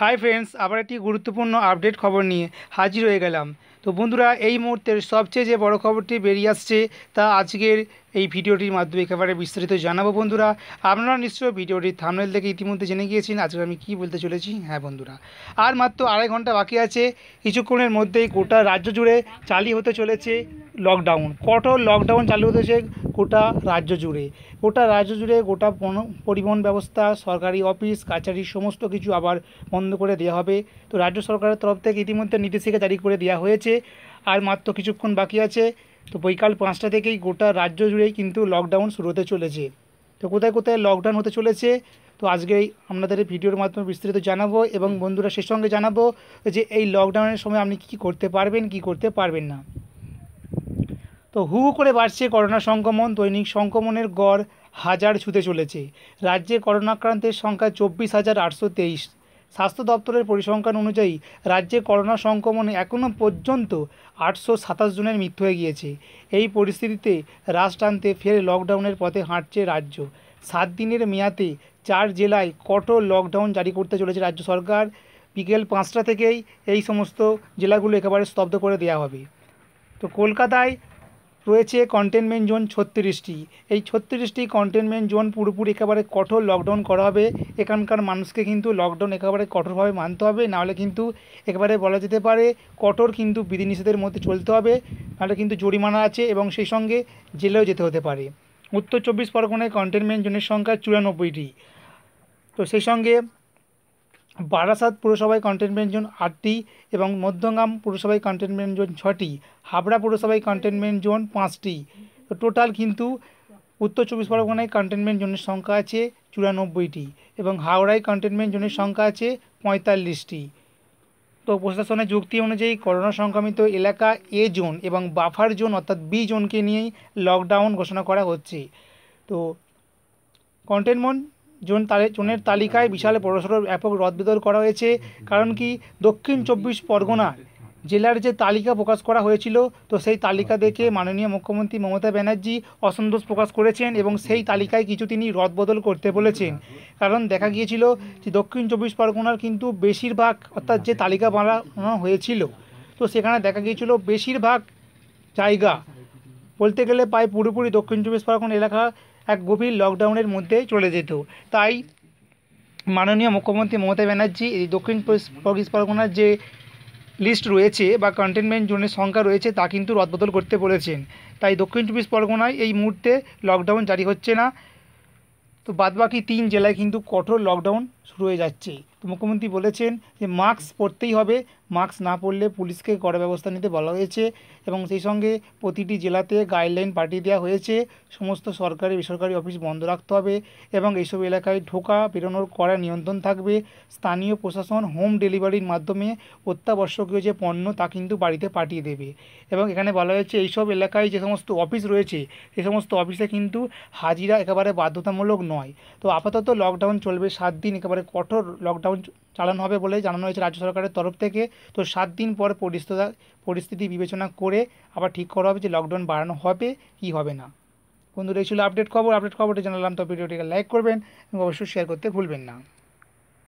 hi friends আবার একটি গুরুত্বপূর্ণ আপডেট খবর নিয়ে হাজির হয়ে গেলাম তো বন্ধুরা এই মুহূর্তের সবচেয়ে যে বড় খবরটি বেরিয়ে আসছে তা আজকের এই ভিডিওটির মাধ্যমে একেবারে বিস্তারিত জানাবো বন্ধুরা আপনারা নিশ্চয়ই ভিডিওটির থামনেল থেকে ইতিমধ্যে জেনে গিয়েছেন আজকে আমি কি বলতে চলেছি হ্যাঁ বন্ধুরা আর মাত্র আড়াই ঘন্টা বাকি আছে কিছুক্ষণের মধ্যেই গোটা রাজ্য জুড়ে চালি হতে চলেছে লকডাউন কঠোর লকডাউন চালু হতেছে গোটা রাজ্য জুড়ে গোটা রাজ্য জুড়ে গোটা পরিবহন ব্যবস্থা সরকারি অফিস কাছারি সমস্ত কিছু আবার বন্ধ করে দেওয়া হবে তো রাজ্য সরকারের তরফ থেকে ইতিমধ্যে নির্দেশিকা জারি করে দেওয়া হয়েছে আর মাত্র কিছুক্ষণ বাকি আছে তো বৈকাল পাঁচটা থেকেই গোটা রাজ্য জুড়েই কিন্তু লকডাউন শুরু হতে চলেছে তো কোথায় কোথায় লকডাউন হতে চলেছে তো আজকে আপনাদের ভিডিওর মাধ্যমে বিস্তারিত জানাবো এবং বন্ধুরা সেই সঙ্গে জানাবো যে এই লকডাউনের সময় আপনি কী করতে পারবেন কি করতে পারবেন না তো হু করে বাড়ছে করোনা সংক্রমণ দৈনিক সংক্রমণের গড় হাজার ছুতে চলেছে রাজ্যে করোনাক্রান্তের সংখ্যা চব্বিশ হাজার আটশো তেইশ স্বাস্থ্য দপ্তরের পরিসংখ্যান অনুযায়ী রাজ্যে করোনা সংক্রমণে এখনও পর্যন্ত আটশো সাতাশ জনের মৃত্যু হয়ে গিয়েছে এই পরিস্থিতিতে রাশ টানতে ফের লকডাউনের পথে হাঁটছে রাজ্য সাত দিনের মেয়াদে চার জেলায় কঠোর লকডাউন জারি করতে চলেছে রাজ্য সরকার বিকেল পাঁচটা থেকেই এই সমস্ত জেলাগুলো একেবারে স্তব্ধ করে দেওয়া হবে তো কলকাতায় রয়েছে কন্টেনমেন্ট জোন ছত্রিশটি এই ছত্রিশটি কন্টেনমেন্ট জোন পুরোপুরি একেবারে কঠোর লকডাউন করা হবে এখানকার মানুষকে কিন্তু লকডাউন একেবারে কঠোরভাবে মানতে হবে নাহলে কিন্তু একেবারে বলা যেতে পারে কঠোর কিন্তু বিধিনিষেধের মধ্যে চলতে হবে নাহলে কিন্তু জরিমানা আছে এবং সেই সঙ্গে জেলেও যেতে হতে পারে উত্তর চব্বিশ পরগনায় কন্টেনমেন্ট জোনের সংখ্যা চুরানব্বইটি তো সেই সঙ্গে বারাসাত পুরসভায় কন্টেনমেন্ট জোন আটটি এবং মধ্যমগ্রাম পুরসভায় কন্টেনমেন্ট জোন ছটি হাবড়া পুরসভায় কন্টেনমেন্ট জোন পাঁচটি তো টোটাল কিন্তু উত্তর চব্বিশ পরগনায় কন্টেনমেন্ট জোনের সংখ্যা আছে চুরানব্বইটি এবং হাওড়ায় কন্টেনমেন্ট জোনের সংখ্যা আছে পঁয়তাল্লিশটি তো প্রশাসনের যুক্তি অনুযায়ী করোনা সংক্রমিত এলাকা এ জোন এবং বাফার জোন অর্থাৎ বি জোনকে নিয়েই লকডাউন ঘোষণা করা হচ্ছে তো কন্টেনমেন্ট জোন তালে জোনের তালিকায় বিশাল বড়সড় ব্যাপক বদল করা হয়েছে কারণ কি দক্ষিণ চব্বিশ পরগনা জেলার যে তালিকা প্রকাশ করা হয়েছিল তো সেই তালিকা দেখে মাননীয় মুখ্যমন্ত্রী মমতা ব্যানার্জি অসন্তোষ প্রকাশ করেছেন এবং সেই তালিকায় কিছু তিনি রদবদল করতে বলেছেন কারণ দেখা গিয়েছিল যে দক্ষিণ চব্বিশ পরগনার কিন্তু বেশিরভাগ অর্থাৎ যে তালিকা বানানো হয়েছিল তো সেখানে দেখা গিয়েছিল বেশিরভাগ জায়গা বলতে গেলে প্রায় পুরোপুরি দক্ষিণ চব্বিশ পরগনা এলাকা এক গভীর লকডাউনের মধ্যে চলে যেত তাই মাননীয় মুখ্যমন্ত্রী মমতা ব্যানার্জি এই দক্ষিণ চব্বিশ পরগনার যে লিস্ট রয়েছে বা কন্টেনমেন্ট জোনের সংখ্যা রয়েছে তা কিন্তু রদবদল করতে বলেছেন তাই দক্ষিণ চব্বিশ পরগনায় এই মুহূর্তে লকডাউন জারি হচ্ছে না তো বাদবাকি তিন জেলায় কিন্তু কঠোর লকডাউন শুরু হয়ে যাচ্ছে তো মুখ্যমন্ত্রী বলেছেন যে মাস্ক পরতেই হবে মাস্ক না পরলে পুলিশকে কড়া ব্যবস্থা নিতে বলা হয়েছে এবং সেই সঙ্গে প্রতিটি জেলাতে গাইডলাইন পাঠিয়ে দেওয়া হয়েছে সমস্ত সরকারি বেসরকারি অফিস বন্ধ রাখতে হবে এবং এইসব এলাকায় ঢোকা বেরোনোর কড়া নিয়ন্ত্রণ থাকবে স্থানীয় প্রশাসন হোম ডেলিভারির মাধ্যমে অত্যাবশ্যকীয় যে পণ্য তা কিন্তু বাড়িতে পাঠিয়ে দেবে এবং এখানে বলা হয়েছে এইসব এলাকায় যে সমস্ত অফিস রয়েছে সে সমস্ত অফিসে কিন্তু হাজিরা একেবারে বাধ্যতামূলক নয় তো আপাতত লকডাউন চলবে সাত দিন একেবারে কঠোর লকডাউন চালানো হবে বলে জানানো হয়েছে রাজ্য সরকারের তরফ থেকে তো সাত দিন পর পরিস্থিতি পরিস্থিতি বিবেচনা করে আবার ঠিক করা হবে যে লকডাউন বাড়ানো হবে কি হবে না বন্ধুরা এই ছিল আপডেট খবর আপডেট খবরটি জানালাম তো ভিডিওটিকে লাইক করবেন এবং অবশ্যই শেয়ার করতে ভুলবেন না